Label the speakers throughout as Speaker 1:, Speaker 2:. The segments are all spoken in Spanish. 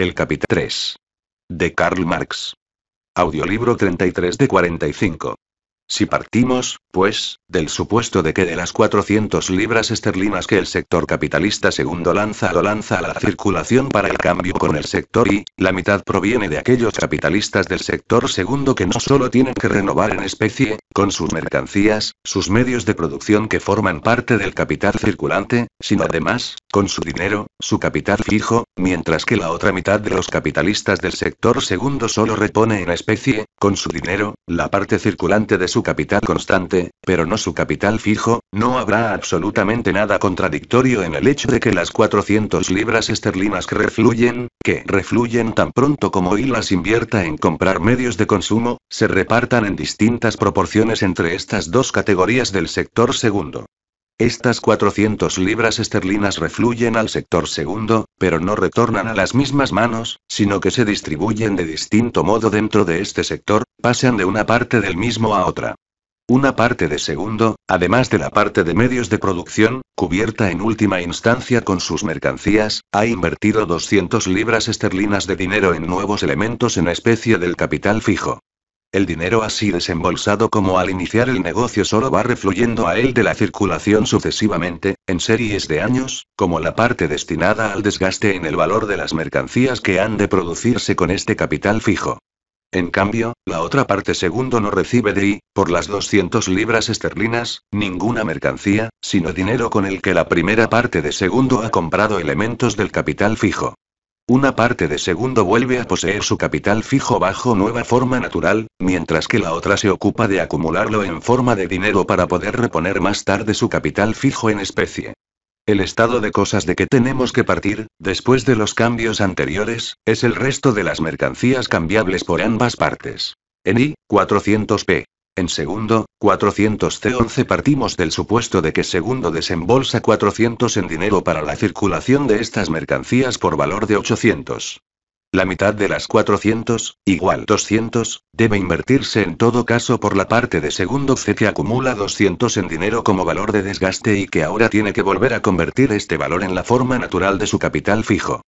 Speaker 1: El capítulo 3. De Karl Marx. Audiolibro 33 de 45. Si partimos, pues, del supuesto de que de las 400 libras esterlinas que el sector capitalista segundo lanza lo lanza a la circulación para el cambio con el sector Y, la mitad proviene de aquellos capitalistas del sector segundo que no solo tienen que renovar en especie, con sus mercancías, sus medios de producción que forman parte del capital circulante, sino además, con su dinero, su capital fijo, mientras que la otra mitad de los capitalistas del sector segundo solo repone en especie, con su dinero, la parte circulante de su capital constante, pero no su capital fijo, no habrá absolutamente nada contradictorio en el hecho de que las 400 libras esterlinas que refluyen, que refluyen tan pronto como y las invierta en comprar medios de consumo, se repartan en distintas proporciones entre estas dos categorías del sector segundo. Estas 400 libras esterlinas refluyen al sector segundo, pero no retornan a las mismas manos, sino que se distribuyen de distinto modo dentro de este sector, pasan de una parte del mismo a otra. Una parte de segundo, además de la parte de medios de producción, cubierta en última instancia con sus mercancías, ha invertido 200 libras esterlinas de dinero en nuevos elementos en especie del capital fijo. El dinero así desembolsado como al iniciar el negocio solo va refluyendo a él de la circulación sucesivamente, en series de años, como la parte destinada al desgaste en el valor de las mercancías que han de producirse con este capital fijo. En cambio, la otra parte segundo no recibe de I, por las 200 libras esterlinas, ninguna mercancía, sino dinero con el que la primera parte de segundo ha comprado elementos del capital fijo. Una parte de segundo vuelve a poseer su capital fijo bajo nueva forma natural, mientras que la otra se ocupa de acumularlo en forma de dinero para poder reponer más tarde su capital fijo en especie. El estado de cosas de que tenemos que partir, después de los cambios anteriores, es el resto de las mercancías cambiables por ambas partes. En I, 400p. En segundo, 400 C11 partimos del supuesto de que segundo desembolsa 400 en dinero para la circulación de estas mercancías por valor de 800. La mitad de las 400, igual 200, debe invertirse en todo caso por la parte de segundo C que acumula 200 en dinero como valor de desgaste y que ahora tiene que volver a convertir este valor en la forma natural de su capital fijo.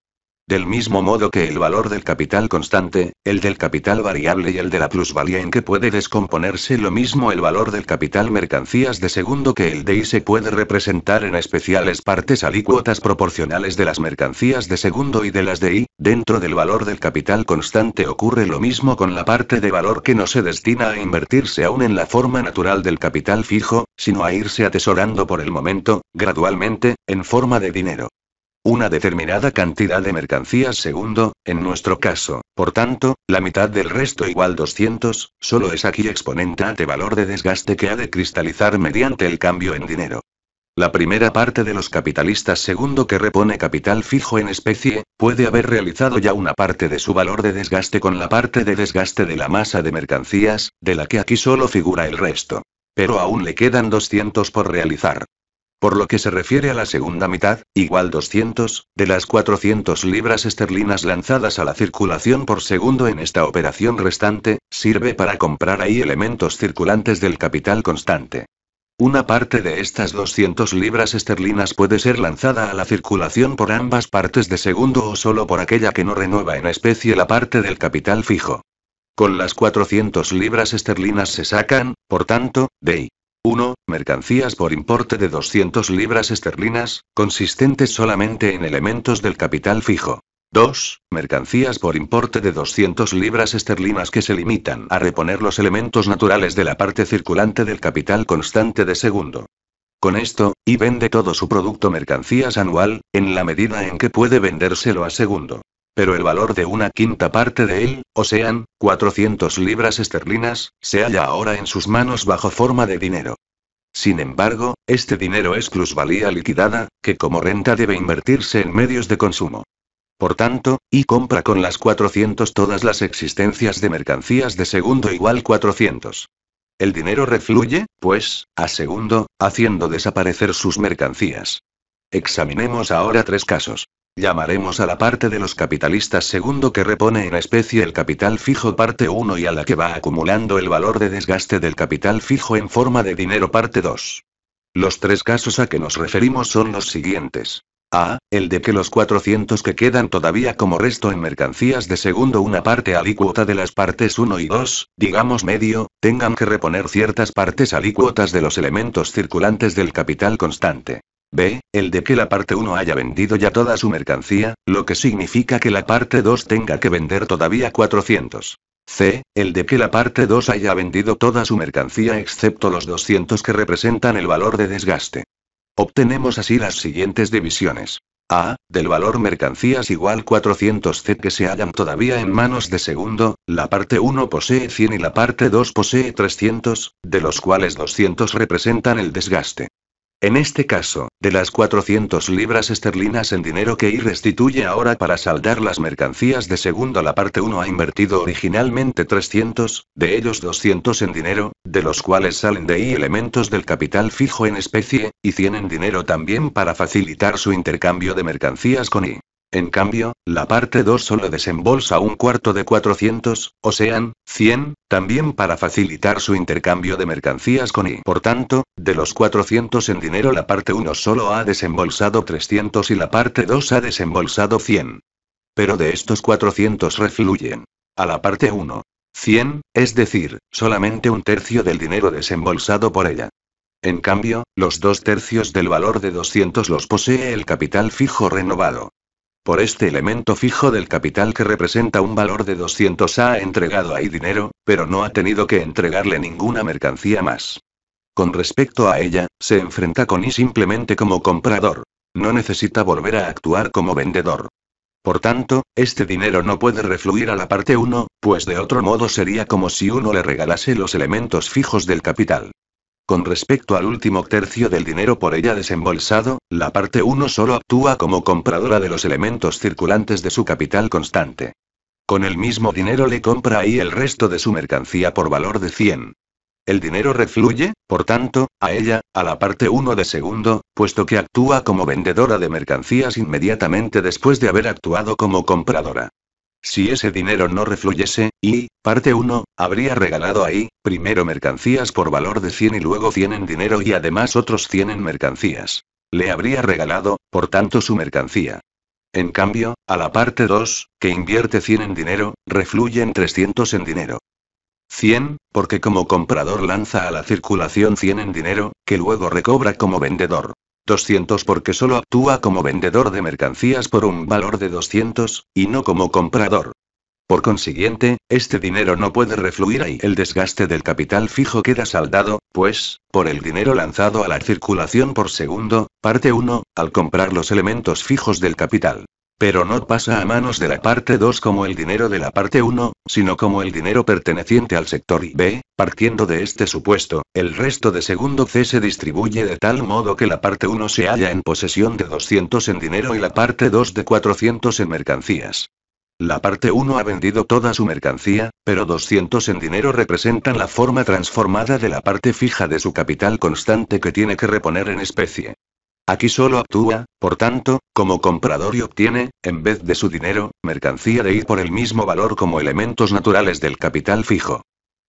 Speaker 1: Del mismo modo que el valor del capital constante, el del capital variable y el de la plusvalía en que puede descomponerse lo mismo el valor del capital mercancías de segundo que el de I se puede representar en especiales partes alícuotas proporcionales de las mercancías de segundo y de las de I, dentro del valor del capital constante ocurre lo mismo con la parte de valor que no se destina a invertirse aún en la forma natural del capital fijo, sino a irse atesorando por el momento, gradualmente, en forma de dinero. Una determinada cantidad de mercancías segundo, en nuestro caso, por tanto, la mitad del resto igual 200, solo es aquí exponente ante valor de desgaste que ha de cristalizar mediante el cambio en dinero. La primera parte de los capitalistas segundo que repone capital fijo en especie, puede haber realizado ya una parte de su valor de desgaste con la parte de desgaste de la masa de mercancías, de la que aquí solo figura el resto. Pero aún le quedan 200 por realizar. Por lo que se refiere a la segunda mitad, igual 200, de las 400 libras esterlinas lanzadas a la circulación por segundo en esta operación restante, sirve para comprar ahí elementos circulantes del capital constante. Una parte de estas 200 libras esterlinas puede ser lanzada a la circulación por ambas partes de segundo o solo por aquella que no renueva en especie la parte del capital fijo. Con las 400 libras esterlinas se sacan, por tanto, de 1. Mercancías por importe de 200 libras esterlinas, consistentes solamente en elementos del capital fijo. 2. Mercancías por importe de 200 libras esterlinas que se limitan a reponer los elementos naturales de la parte circulante del capital constante de segundo. Con esto, y vende todo su producto mercancías anual, en la medida en que puede vendérselo a segundo pero el valor de una quinta parte de él, o sean, 400 libras esterlinas, se halla ahora en sus manos bajo forma de dinero. Sin embargo, este dinero es plusvalía liquidada, que como renta debe invertirse en medios de consumo. Por tanto, y compra con las 400 todas las existencias de mercancías de segundo igual 400. El dinero refluye, pues, a segundo, haciendo desaparecer sus mercancías. Examinemos ahora tres casos. Llamaremos a la parte de los capitalistas segundo que repone en especie el capital fijo parte 1 y a la que va acumulando el valor de desgaste del capital fijo en forma de dinero parte 2. Los tres casos a que nos referimos son los siguientes. A. El de que los 400 que quedan todavía como resto en mercancías de segundo una parte alícuota de las partes 1 y 2, digamos medio, tengan que reponer ciertas partes alícuotas de los elementos circulantes del capital constante. B. El de que la parte 1 haya vendido ya toda su mercancía, lo que significa que la parte 2 tenga que vender todavía 400. C. El de que la parte 2 haya vendido toda su mercancía excepto los 200 que representan el valor de desgaste. Obtenemos así las siguientes divisiones. A. Del valor mercancías igual 400 C que se hallan todavía en manos de segundo, la parte 1 posee 100 y la parte 2 posee 300, de los cuales 200 representan el desgaste. En este caso, de las 400 libras esterlinas en dinero que I restituye ahora para saldar las mercancías de segundo, la parte 1 ha invertido originalmente 300, de ellos 200 en dinero, de los cuales salen de I elementos del capital fijo en especie, y tienen en dinero también para facilitar su intercambio de mercancías con I. En cambio, la parte 2 solo desembolsa un cuarto de 400, o sean, 100, también para facilitar su intercambio de mercancías con y, por tanto, de los 400 en dinero la parte 1 solo ha desembolsado 300 y la parte 2 ha desembolsado 100. Pero de estos 400 refluyen a la parte 1. 100, es decir, solamente un tercio del dinero desembolsado por ella. En cambio, los dos tercios del valor de 200 los posee el capital fijo renovado. Por este elemento fijo del capital que representa un valor de 200 ha entregado ahí dinero, pero no ha tenido que entregarle ninguna mercancía más. Con respecto a ella, se enfrenta con I simplemente como comprador. No necesita volver a actuar como vendedor. Por tanto, este dinero no puede refluir a la parte 1, pues de otro modo sería como si uno le regalase los elementos fijos del capital. Con respecto al último tercio del dinero por ella desembolsado, la parte 1 solo actúa como compradora de los elementos circulantes de su capital constante. Con el mismo dinero le compra ahí el resto de su mercancía por valor de 100. El dinero refluye, por tanto, a ella, a la parte 1 de segundo, puesto que actúa como vendedora de mercancías inmediatamente después de haber actuado como compradora. Si ese dinero no refluyese, y, parte 1, habría regalado ahí, primero mercancías por valor de 100 y luego 100 en dinero y además otros 100 en mercancías. Le habría regalado, por tanto, su mercancía. En cambio, a la parte 2, que invierte 100 en dinero, refluyen 300 en dinero. 100, porque como comprador lanza a la circulación 100 en dinero, que luego recobra como vendedor. 200 porque solo actúa como vendedor de mercancías por un valor de 200, y no como comprador. Por consiguiente, este dinero no puede refluir ahí. El desgaste del capital fijo queda saldado, pues, por el dinero lanzado a la circulación por segundo, parte 1, al comprar los elementos fijos del capital pero no pasa a manos de la parte 2 como el dinero de la parte 1, sino como el dinero perteneciente al sector B. Partiendo de este supuesto, el resto de segundo C se distribuye de tal modo que la parte 1 se halla en posesión de 200 en dinero y la parte 2 de 400 en mercancías. La parte 1 ha vendido toda su mercancía, pero 200 en dinero representan la forma transformada de la parte fija de su capital constante que tiene que reponer en especie. Aquí solo actúa, por tanto, como comprador y obtiene, en vez de su dinero, mercancía de I por el mismo valor como elementos naturales del capital fijo.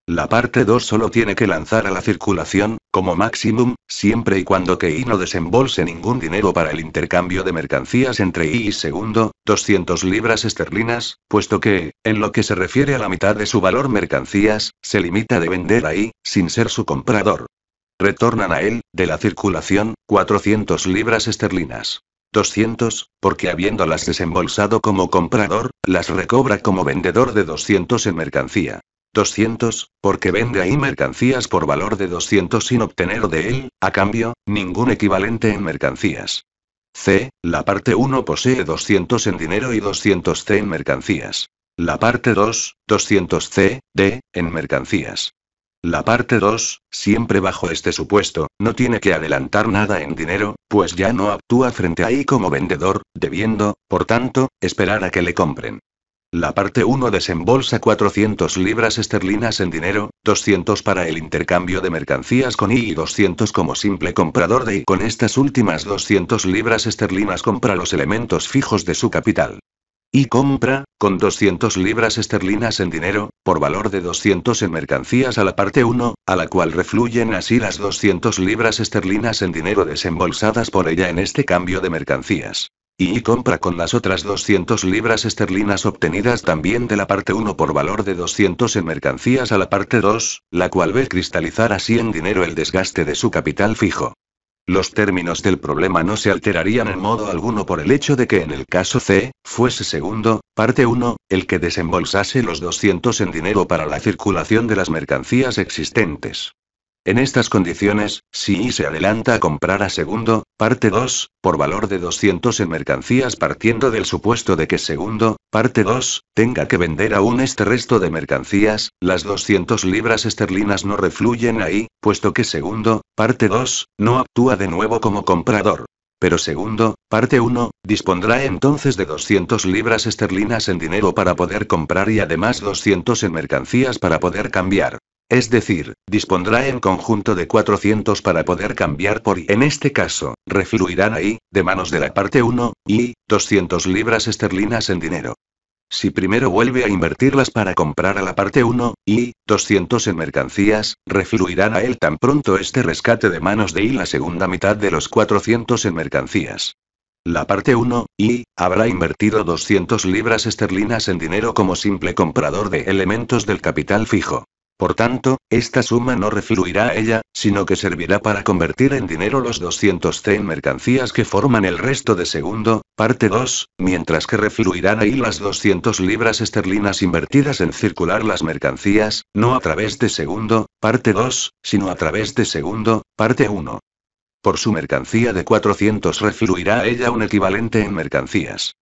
Speaker 1: La parte 2 solo tiene que lanzar a la circulación, como máximo, siempre y cuando que I no desembolse ningún dinero para el intercambio de mercancías entre I y segundo, 200 libras esterlinas, puesto que, en lo que se refiere a la mitad de su valor mercancías, se limita de vender a I, sin ser su comprador. Retornan a él, de la circulación, 400 libras esterlinas. 200, porque habiéndolas desembolsado como comprador, las recobra como vendedor de 200 en mercancía. 200, porque vende ahí mercancías por valor de 200 sin obtener de él, a cambio, ningún equivalente en mercancías. C. La parte 1 posee 200 en dinero y 200 C en mercancías. La parte 2, 200 C, D, en mercancías. La parte 2, siempre bajo este supuesto, no tiene que adelantar nada en dinero, pues ya no actúa frente a I como vendedor, debiendo, por tanto, esperar a que le compren. La parte 1 desembolsa 400 libras esterlinas en dinero, 200 para el intercambio de mercancías con I y 200 como simple comprador de I. Con estas últimas 200 libras esterlinas compra los elementos fijos de su capital. Y compra, con 200 libras esterlinas en dinero, por valor de 200 en mercancías a la parte 1, a la cual refluyen así las 200 libras esterlinas en dinero desembolsadas por ella en este cambio de mercancías. Y compra con las otras 200 libras esterlinas obtenidas también de la parte 1 por valor de 200 en mercancías a la parte 2, la cual ve cristalizar así en dinero el desgaste de su capital fijo. Los términos del problema no se alterarían en modo alguno por el hecho de que en el caso C, fuese segundo, parte 1, el que desembolsase los 200 en dinero para la circulación de las mercancías existentes. En estas condiciones, si se adelanta a comprar a segundo, parte 2, por valor de 200 en mercancías partiendo del supuesto de que segundo, parte 2, tenga que vender aún este resto de mercancías, las 200 libras esterlinas no refluyen ahí, puesto que segundo, parte 2, no actúa de nuevo como comprador. Pero segundo, parte 1, dispondrá entonces de 200 libras esterlinas en dinero para poder comprar y además 200 en mercancías para poder cambiar. Es decir, dispondrá en conjunto de 400 para poder cambiar por I. en este caso, refluirán ahí, de manos de la parte 1, y 200 libras esterlinas en dinero. Si primero vuelve a invertirlas para comprar a la parte 1, y 200 en mercancías, refluirán a él tan pronto este rescate de manos de y la segunda mitad de los 400 en mercancías. La parte 1, y, habrá invertido 200 libras esterlinas en dinero como simple comprador de elementos del capital fijo. Por tanto, esta suma no refluirá a ella, sino que servirá para convertir en dinero los 200 C en mercancías que forman el resto de segundo, parte 2, mientras que refluirán ahí las 200 libras esterlinas invertidas en circular las mercancías, no a través de segundo, parte 2, sino a través de segundo, parte 1. Por su mercancía de 400 refluirá a ella un equivalente en mercancías.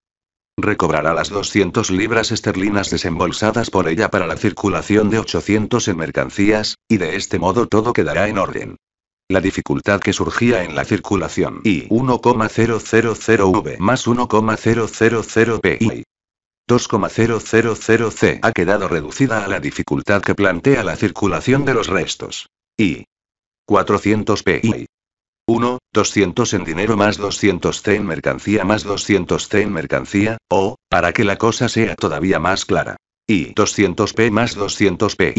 Speaker 1: Recobrará las 200 libras esterlinas desembolsadas por ella para la circulación de 800 en mercancías, y de este modo todo quedará en orden. La dificultad que surgía en la circulación y 1,000V más 1,000PI 2,000C ha quedado reducida a la dificultad que plantea la circulación de los restos. Y 400 PI 1, 200 en dinero más 200 C en mercancía más 200 C en mercancía, o, para que la cosa sea todavía más clara. Y 200 P más 200 P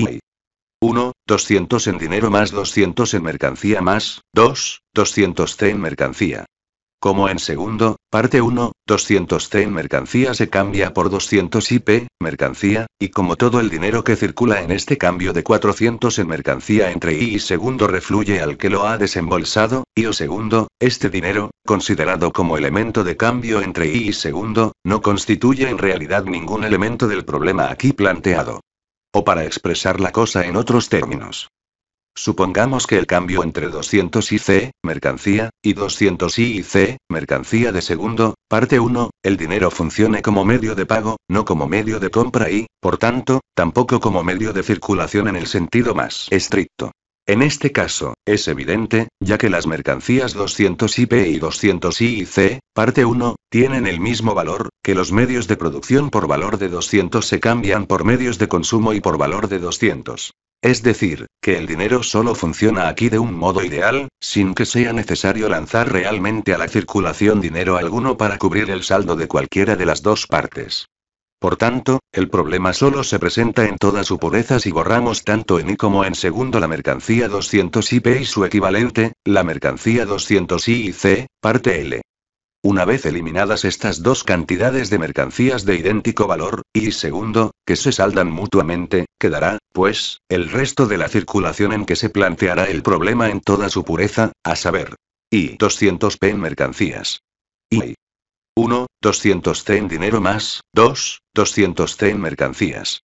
Speaker 1: 1, 200 en dinero más 200 en mercancía más, 2, 200 C en mercancía. Como en segundo, parte 1, 200 C en mercancía se cambia por 200 IP, mercancía, y como todo el dinero que circula en este cambio de 400 en mercancía entre I y segundo refluye al que lo ha desembolsado, y o segundo, este dinero, considerado como elemento de cambio entre I y segundo, no constituye en realidad ningún elemento del problema aquí planteado. O para expresar la cosa en otros términos. Supongamos que el cambio entre 200 y C, mercancía, y 200 y C, mercancía de segundo, parte 1, el dinero funcione como medio de pago, no como medio de compra y, por tanto, tampoco como medio de circulación en el sentido más estricto. En este caso, es evidente, ya que las mercancías 200 IP y 200 c parte 1, tienen el mismo valor, que los medios de producción por valor de 200 se cambian por medios de consumo y por valor de 200. Es decir, que el dinero solo funciona aquí de un modo ideal, sin que sea necesario lanzar realmente a la circulación dinero alguno para cubrir el saldo de cualquiera de las dos partes. Por tanto, el problema solo se presenta en toda su pureza si borramos tanto en I como en segundo la mercancía 200 IP y su equivalente, la mercancía 200 IC, y C, parte L. Una vez eliminadas estas dos cantidades de mercancías de idéntico valor, y segundo, que se saldan mutuamente, quedará, pues, el resto de la circulación en que se planteará el problema en toda su pureza, a saber, y 200p en mercancías. Y 1, 200c en dinero más, 2, 200c en mercancías.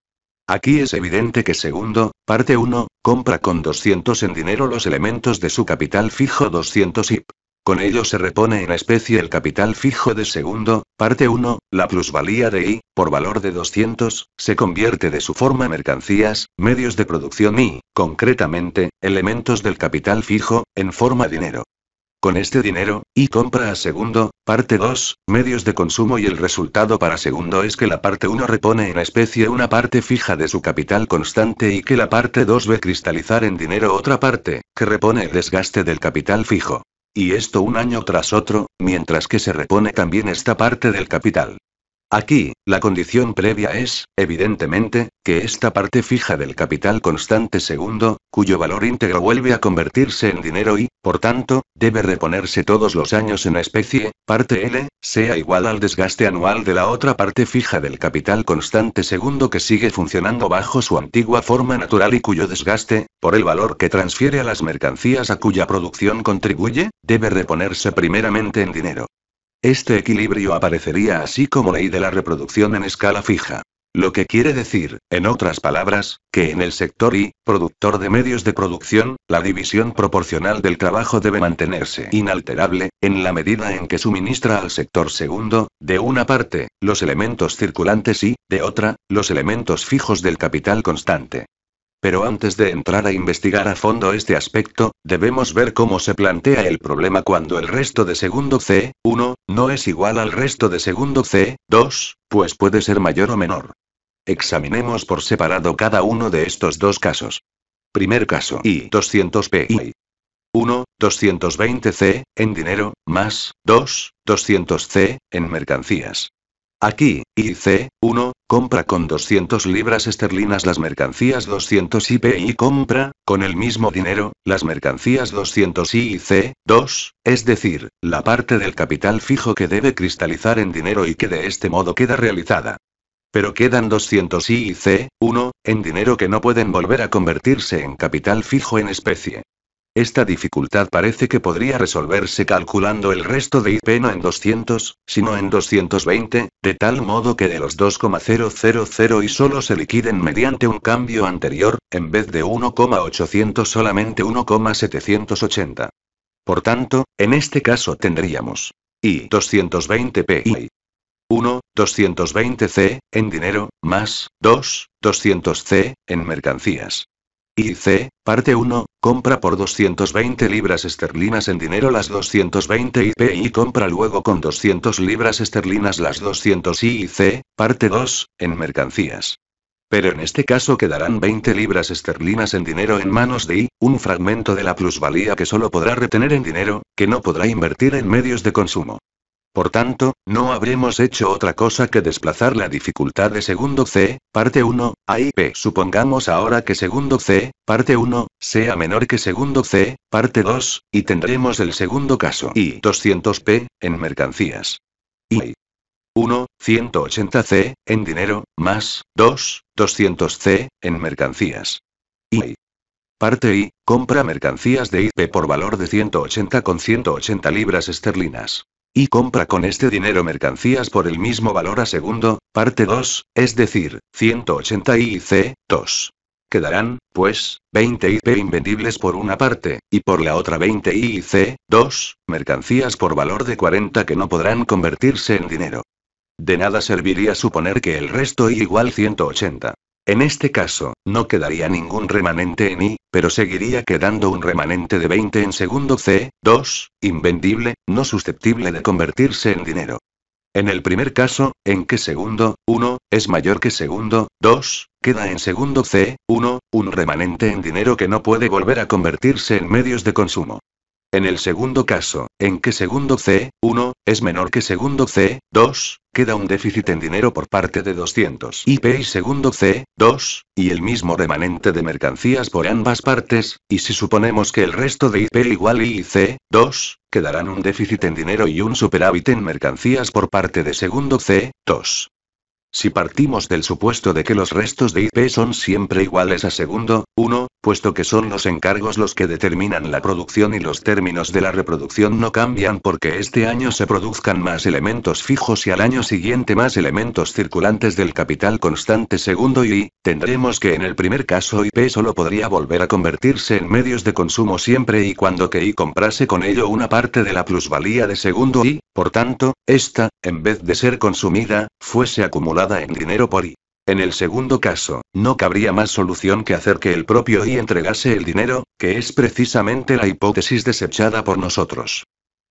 Speaker 1: Aquí es evidente que segundo, parte 1, compra con 200 en dinero los elementos de su capital fijo 200 IP. Con ello se repone en especie el capital fijo de segundo, parte 1, la plusvalía de I, por valor de 200, se convierte de su forma mercancías, medios de producción y, concretamente, elementos del capital fijo, en forma dinero. Con este dinero, I compra a segundo, parte 2, medios de consumo y el resultado para segundo es que la parte 1 repone en especie una parte fija de su capital constante y que la parte 2 ve cristalizar en dinero otra parte, que repone el desgaste del capital fijo. Y esto un año tras otro, mientras que se repone también esta parte del capital. Aquí, la condición previa es, evidentemente, que esta parte fija del capital constante segundo, cuyo valor íntegro vuelve a convertirse en dinero y, por tanto, debe reponerse todos los años en especie, parte L, sea igual al desgaste anual de la otra parte fija del capital constante segundo que sigue funcionando bajo su antigua forma natural y cuyo desgaste, por el valor que transfiere a las mercancías a cuya producción contribuye, debe reponerse primeramente en dinero. Este equilibrio aparecería así como ley de la reproducción en escala fija. Lo que quiere decir, en otras palabras, que en el sector I, productor de medios de producción, la división proporcional del trabajo debe mantenerse inalterable, en la medida en que suministra al sector segundo, de una parte, los elementos circulantes y, de otra, los elementos fijos del capital constante. Pero antes de entrar a investigar a fondo este aspecto, debemos ver cómo se plantea el problema cuando el resto de segundo C, 1, no es igual al resto de segundo C, 2, pues puede ser mayor o menor. Examinemos por separado cada uno de estos dos casos. Primer caso I 200 PI. 1, 220 C, en dinero, más, 2, 200 C, en mercancías. Aquí, IC, 1, compra con 200 libras esterlinas las mercancías 200 IP y compra, con el mismo dinero, las mercancías 200 y C, 2, es decir, la parte del capital fijo que debe cristalizar en dinero y que de este modo queda realizada. Pero quedan 200 y C, 1, en dinero que no pueden volver a convertirse en capital fijo en especie. Esta dificultad parece que podría resolverse calculando el resto de IP no en 200, sino en 220, de tal modo que de los 2,000 y solo se liquiden mediante un cambio anterior, en vez de 1,800 solamente 1,780. Por tanto, en este caso tendríamos I 220PI 1, 220C, en dinero, más, 2, 200C, en mercancías y C, parte 1, compra por 220 libras esterlinas en dinero las 220 IP y compra luego con 200 libras esterlinas las 200 y C, parte 2, en mercancías. Pero en este caso quedarán 20 libras esterlinas en dinero en manos de I, un fragmento de la plusvalía que solo podrá retener en dinero, que no podrá invertir en medios de consumo. Por tanto, no habremos hecho otra cosa que desplazar la dificultad de segundo C, parte 1, a IP. Supongamos ahora que segundo C, parte 1, sea menor que segundo C, parte 2, y tendremos el segundo caso. Y 200P, en mercancías. Y 1, 180C, en dinero, más 2, 200C, en mercancías. Y Parte I, compra mercancías de IP por valor de 180 con 180 libras esterlinas. Y compra con este dinero mercancías por el mismo valor a segundo, parte 2, es decir, 180 y C, 2. Quedarán, pues, 20 P invendibles por una parte, y por la otra 20 C, 2, mercancías por valor de 40 que no podrán convertirse en dinero. De nada serviría suponer que el resto igual 180. En este caso, no quedaría ningún remanente en I, pero seguiría quedando un remanente de 20 en segundo C, 2, invendible, no susceptible de convertirse en dinero. En el primer caso, en que segundo, 1, es mayor que segundo, 2, queda en segundo C, 1, un remanente en dinero que no puede volver a convertirse en medios de consumo. En el segundo caso, en que segundo C1 es menor que segundo C2, queda un déficit en dinero por parte de 200 IP y segundo C2, y el mismo remanente de mercancías por ambas partes, y si suponemos que el resto de IP igual y C2, quedarán un déficit en dinero y un superávit en mercancías por parte de segundo C2. Si partimos del supuesto de que los restos de IP son siempre iguales a segundo, 1, puesto que son los encargos los que determinan la producción y los términos de la reproducción no cambian porque este año se produzcan más elementos fijos y al año siguiente más elementos circulantes del capital constante segundo y, tendremos que en el primer caso IP solo podría volver a convertirse en medios de consumo siempre y cuando que I comprase con ello una parte de la plusvalía de segundo y, por tanto, esta, en vez de ser consumida, fuese acumulada en dinero por I. En el segundo caso, no cabría más solución que hacer que el propio I entregase el dinero, que es precisamente la hipótesis desechada por nosotros.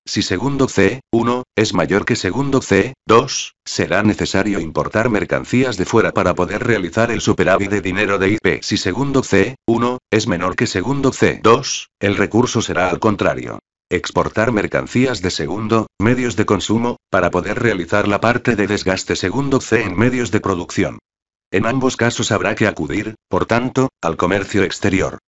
Speaker 1: Si segundo C, 1, es mayor que segundo C, 2, será necesario importar mercancías de fuera para poder realizar el superávit de dinero de IP. Si segundo C, 1, es menor que segundo C, 2, el recurso será al contrario exportar mercancías de segundo, medios de consumo, para poder realizar la parte de desgaste segundo C en medios de producción. En ambos casos habrá que acudir, por tanto, al comercio exterior.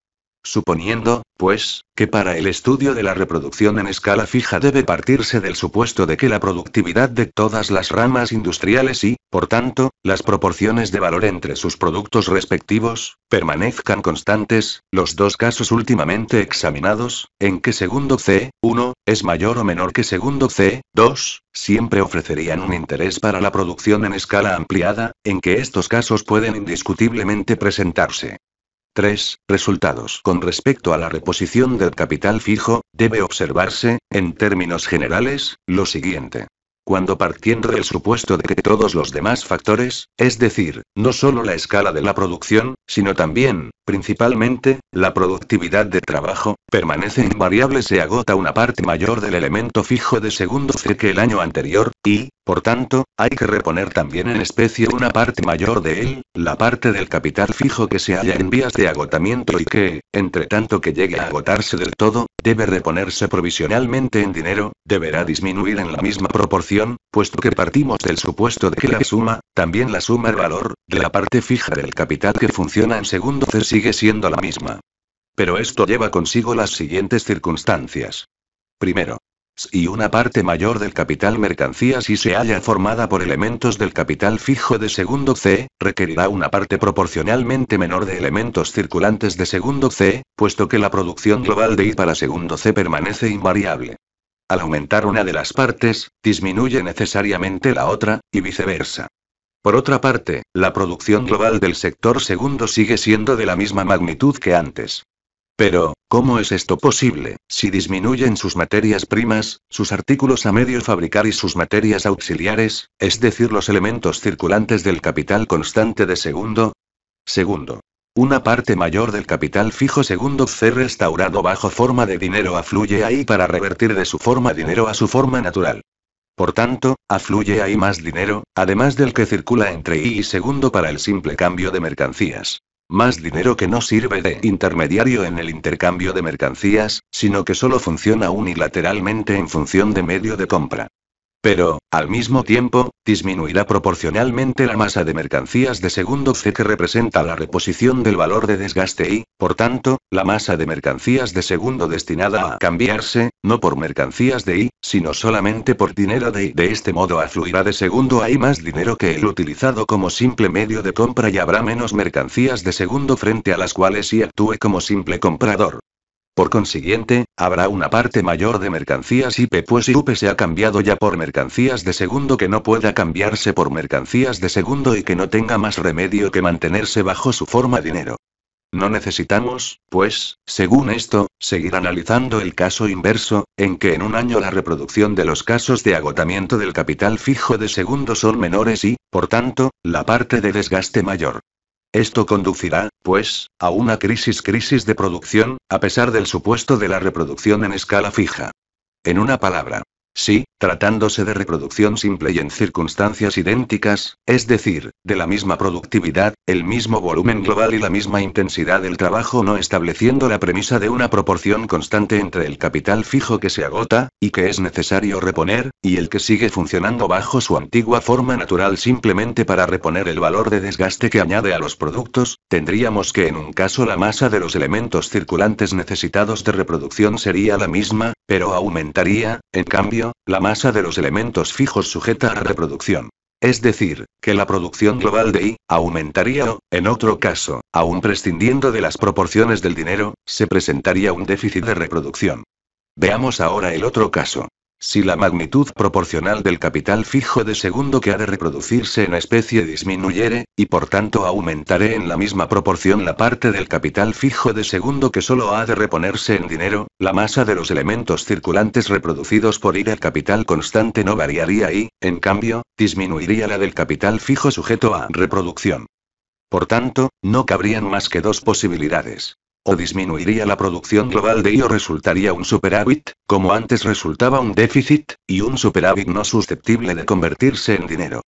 Speaker 1: Suponiendo, pues, que para el estudio de la reproducción en escala fija debe partirse del supuesto de que la productividad de todas las ramas industriales y, por tanto, las proporciones de valor entre sus productos respectivos, permanezcan constantes, los dos casos últimamente examinados, en que segundo C, 1, es mayor o menor que segundo C, 2, siempre ofrecerían un interés para la producción en escala ampliada, en que estos casos pueden indiscutiblemente presentarse. 3. Resultados. Con respecto a la reposición del capital fijo, debe observarse, en términos generales, lo siguiente cuando partiendo del supuesto de que todos los demás factores, es decir, no solo la escala de la producción, sino también, principalmente, la productividad de trabajo, permanece invariable, se agota una parte mayor del elemento fijo de segundo C que el año anterior, y, por tanto, hay que reponer también en especie una parte mayor de él, la parte del capital fijo que se halla en vías de agotamiento y que, entre tanto que llegue a agotarse del todo, debe reponerse provisionalmente en dinero, deberá disminuir en la misma proporción, puesto que partimos del supuesto de que la suma, también la suma de valor, de la parte fija del capital que funciona en segundo C sigue siendo la misma. Pero esto lleva consigo las siguientes circunstancias. Primero, y una parte mayor del capital mercancía si se halla formada por elementos del capital fijo de segundo C, requerirá una parte proporcionalmente menor de elementos circulantes de segundo C, puesto que la producción global de I para segundo C permanece invariable. Al aumentar una de las partes, disminuye necesariamente la otra, y viceversa. Por otra parte, la producción global del sector segundo sigue siendo de la misma magnitud que antes. Pero, ¿cómo es esto posible, si disminuyen sus materias primas, sus artículos a medio fabricar y sus materias auxiliares, es decir, los elementos circulantes del capital constante de segundo? Segundo. Una parte mayor del capital fijo segundo C restaurado bajo forma de dinero afluye ahí para revertir de su forma dinero a su forma natural. Por tanto, afluye ahí más dinero, además del que circula entre I y segundo para el simple cambio de mercancías. Más dinero que no sirve de intermediario en el intercambio de mercancías, sino que solo funciona unilateralmente en función de medio de compra. Pero, al mismo tiempo, disminuirá proporcionalmente la masa de mercancías de segundo C que representa la reposición del valor de desgaste y, por tanto, la masa de mercancías de segundo destinada a cambiarse, no por mercancías de I, sino solamente por dinero de I. De este modo afluirá de segundo a I más dinero que el utilizado como simple medio de compra y habrá menos mercancías de segundo frente a las cuales I actúe como simple comprador. Por consiguiente, habrá una parte mayor de mercancías IP pues IP se ha cambiado ya por mercancías de segundo que no pueda cambiarse por mercancías de segundo y que no tenga más remedio que mantenerse bajo su forma dinero. No necesitamos, pues, según esto, seguir analizando el caso inverso, en que en un año la reproducción de los casos de agotamiento del capital fijo de segundo son menores y, por tanto, la parte de desgaste mayor. Esto conducirá, pues, a una crisis crisis de producción, a pesar del supuesto de la reproducción en escala fija. En una palabra, Sí, tratándose de reproducción simple y en circunstancias idénticas, es decir, de la misma productividad, el mismo volumen global y la misma intensidad del trabajo no estableciendo la premisa de una proporción constante entre el capital fijo que se agota, y que es necesario reponer, y el que sigue funcionando bajo su antigua forma natural simplemente para reponer el valor de desgaste que añade a los productos, tendríamos que en un caso la masa de los elementos circulantes necesitados de reproducción sería la misma, pero aumentaría, en cambio, la masa de los elementos fijos sujeta a reproducción. Es decir, que la producción global de I aumentaría o, en otro caso, aún prescindiendo de las proporciones del dinero, se presentaría un déficit de reproducción. Veamos ahora el otro caso. Si la magnitud proporcional del capital fijo de segundo que ha de reproducirse en especie disminuyere, y por tanto aumentare en la misma proporción la parte del capital fijo de segundo que solo ha de reponerse en dinero, la masa de los elementos circulantes reproducidos por ir al capital constante no variaría y, en cambio, disminuiría la del capital fijo sujeto a reproducción. Por tanto, no cabrían más que dos posibilidades o disminuiría la producción global de ello resultaría un superávit, como antes resultaba un déficit, y un superávit no susceptible de convertirse en dinero.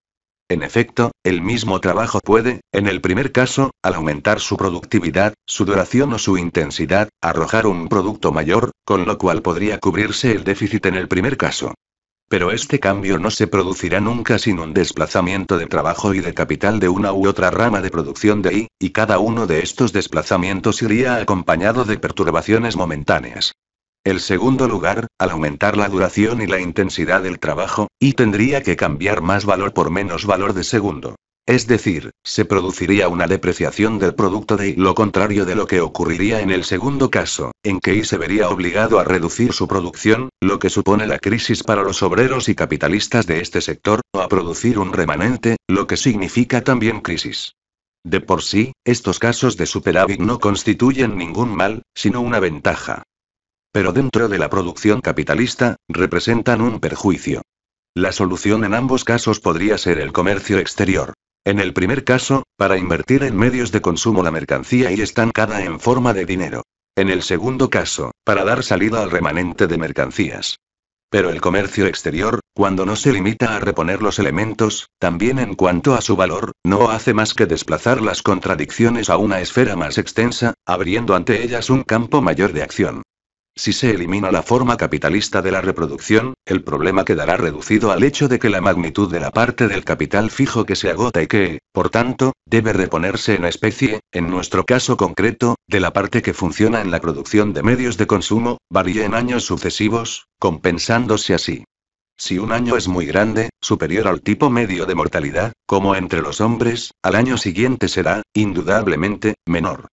Speaker 1: En efecto, el mismo trabajo puede, en el primer caso, al aumentar su productividad, su duración o su intensidad, arrojar un producto mayor, con lo cual podría cubrirse el déficit en el primer caso. Pero este cambio no se producirá nunca sin un desplazamiento de trabajo y de capital de una u otra rama de producción de I, y cada uno de estos desplazamientos iría acompañado de perturbaciones momentáneas. El segundo lugar, al aumentar la duración y la intensidad del trabajo, I tendría que cambiar más valor por menos valor de segundo. Es decir, se produciría una depreciación del producto de y lo contrario de lo que ocurriría en el segundo caso, en que I se vería obligado a reducir su producción, lo que supone la crisis para los obreros y capitalistas de este sector, o a producir un remanente, lo que significa también crisis. De por sí, estos casos de superávit no constituyen ningún mal, sino una ventaja. Pero dentro de la producción capitalista, representan un perjuicio. La solución en ambos casos podría ser el comercio exterior. En el primer caso, para invertir en medios de consumo la mercancía y estancada en forma de dinero. En el segundo caso, para dar salida al remanente de mercancías. Pero el comercio exterior, cuando no se limita a reponer los elementos, también en cuanto a su valor, no hace más que desplazar las contradicciones a una esfera más extensa, abriendo ante ellas un campo mayor de acción. Si se elimina la forma capitalista de la reproducción, el problema quedará reducido al hecho de que la magnitud de la parte del capital fijo que se agota y que, por tanto, debe reponerse en especie, en nuestro caso concreto, de la parte que funciona en la producción de medios de consumo, varía en años sucesivos, compensándose así. Si un año es muy grande, superior al tipo medio de mortalidad, como entre los hombres, al año siguiente será, indudablemente, menor.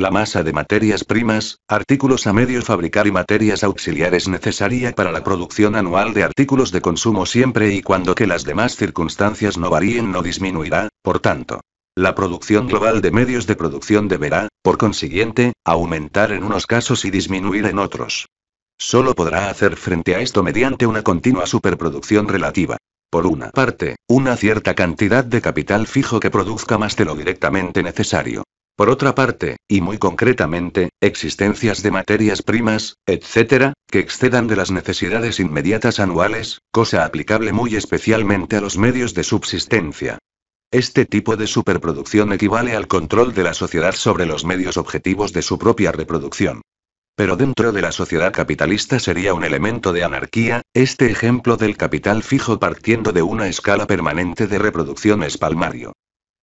Speaker 1: La masa de materias primas, artículos a medio fabricar y materias auxiliares necesaria para la producción anual de artículos de consumo siempre y cuando que las demás circunstancias no varíen no disminuirá, por tanto. La producción global de medios de producción deberá, por consiguiente, aumentar en unos casos y disminuir en otros. Solo podrá hacer frente a esto mediante una continua superproducción relativa. Por una parte, una cierta cantidad de capital fijo que produzca más de lo directamente necesario. Por otra parte, y muy concretamente, existencias de materias primas, etc., que excedan de las necesidades inmediatas anuales, cosa aplicable muy especialmente a los medios de subsistencia. Este tipo de superproducción equivale al control de la sociedad sobre los medios objetivos de su propia reproducción. Pero dentro de la sociedad capitalista sería un elemento de anarquía, este ejemplo del capital fijo partiendo de una escala permanente de reproducción es palmario.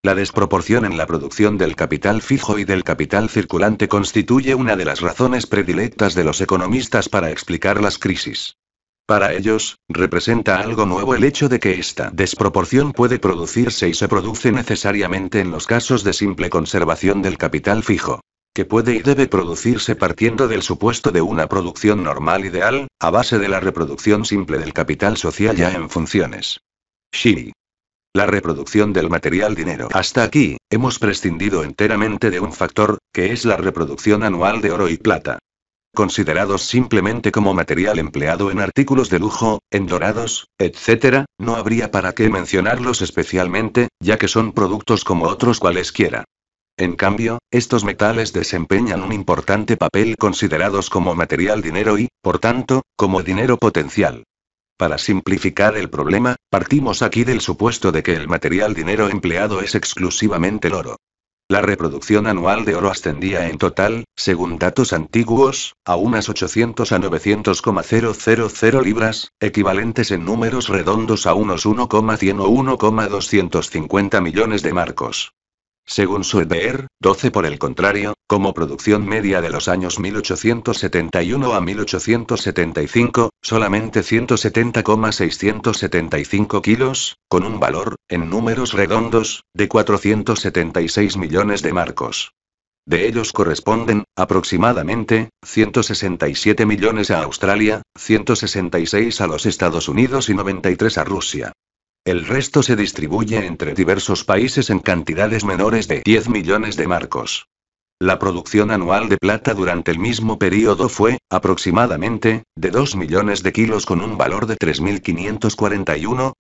Speaker 1: La desproporción en la producción del capital fijo y del capital circulante constituye una de las razones predilectas de los economistas para explicar las crisis. Para ellos, representa algo nuevo el hecho de que esta desproporción puede producirse y se produce necesariamente en los casos de simple conservación del capital fijo que puede y debe producirse partiendo del supuesto de una producción normal ideal, a base de la reproducción simple del capital social ya en funciones. Shiri. La reproducción del material dinero. Hasta aquí, hemos prescindido enteramente de un factor, que es la reproducción anual de oro y plata. Considerados simplemente como material empleado en artículos de lujo, en dorados, etc., no habría para qué mencionarlos especialmente, ya que son productos como otros cualesquiera. En cambio, estos metales desempeñan un importante papel considerados como material dinero y, por tanto, como dinero potencial. Para simplificar el problema, partimos aquí del supuesto de que el material dinero empleado es exclusivamente el oro. La reproducción anual de oro ascendía en total, según datos antiguos, a unas 800 a 900,000 libras, equivalentes en números redondos a unos 1,100 o 1,250 millones de marcos. Según su EBR, 12 por el contrario, como producción media de los años 1871 a 1875, solamente 170,675 kilos, con un valor, en números redondos, de 476 millones de marcos. De ellos corresponden, aproximadamente, 167 millones a Australia, 166 a los Estados Unidos y 93 a Rusia. El resto se distribuye entre diversos países en cantidades menores de 10 millones de marcos. La producción anual de plata durante el mismo periodo fue, aproximadamente, de 2 millones de kilos con un valor de 3.541,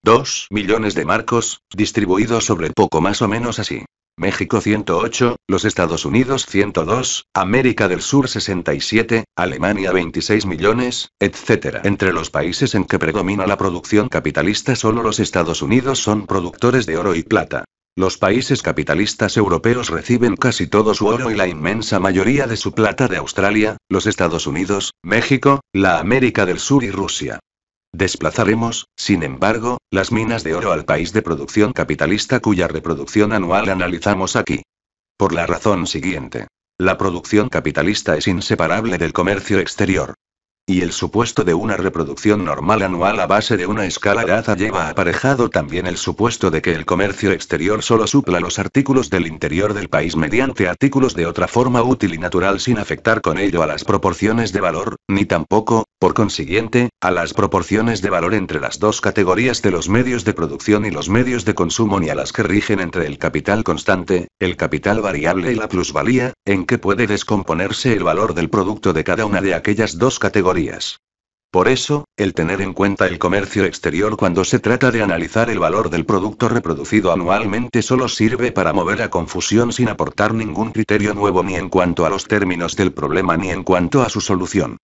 Speaker 1: millones de marcos, distribuido sobre poco más o menos así. México 108, los Estados Unidos 102, América del Sur 67, Alemania 26 millones, etc. Entre los países en que predomina la producción capitalista solo los Estados Unidos son productores de oro y plata. Los países capitalistas europeos reciben casi todo su oro y la inmensa mayoría de su plata de Australia, los Estados Unidos, México, la América del Sur y Rusia. Desplazaremos, sin embargo, las minas de oro al país de producción capitalista cuya reproducción anual analizamos aquí. Por la razón siguiente. La producción capitalista es inseparable del comercio exterior. Y el supuesto de una reproducción normal anual a base de una escala aza lleva aparejado también el supuesto de que el comercio exterior solo supla los artículos del interior del país mediante artículos de otra forma útil y natural sin afectar con ello a las proporciones de valor, ni tampoco, por consiguiente, a las proporciones de valor entre las dos categorías de los medios de producción y los medios de consumo ni a las que rigen entre el capital constante, el capital variable y la plusvalía, en que puede descomponerse el valor del producto de cada una de aquellas dos categorías. Por eso, el tener en cuenta el comercio exterior cuando se trata de analizar el valor del producto reproducido anualmente solo sirve para mover a confusión sin aportar ningún criterio nuevo ni en cuanto a los términos del problema ni en cuanto a su solución.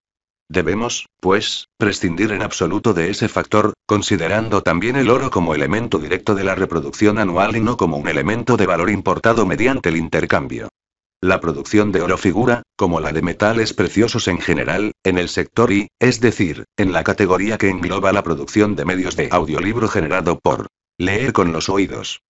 Speaker 1: Debemos, pues, prescindir en absoluto de ese factor, considerando también el oro como elemento directo de la reproducción anual y no como un elemento de valor importado mediante el intercambio. La producción de oro figura, como la de metales preciosos en general, en el sector I, es decir, en la categoría que engloba la producción de medios de audiolibro generado por leer con los oídos.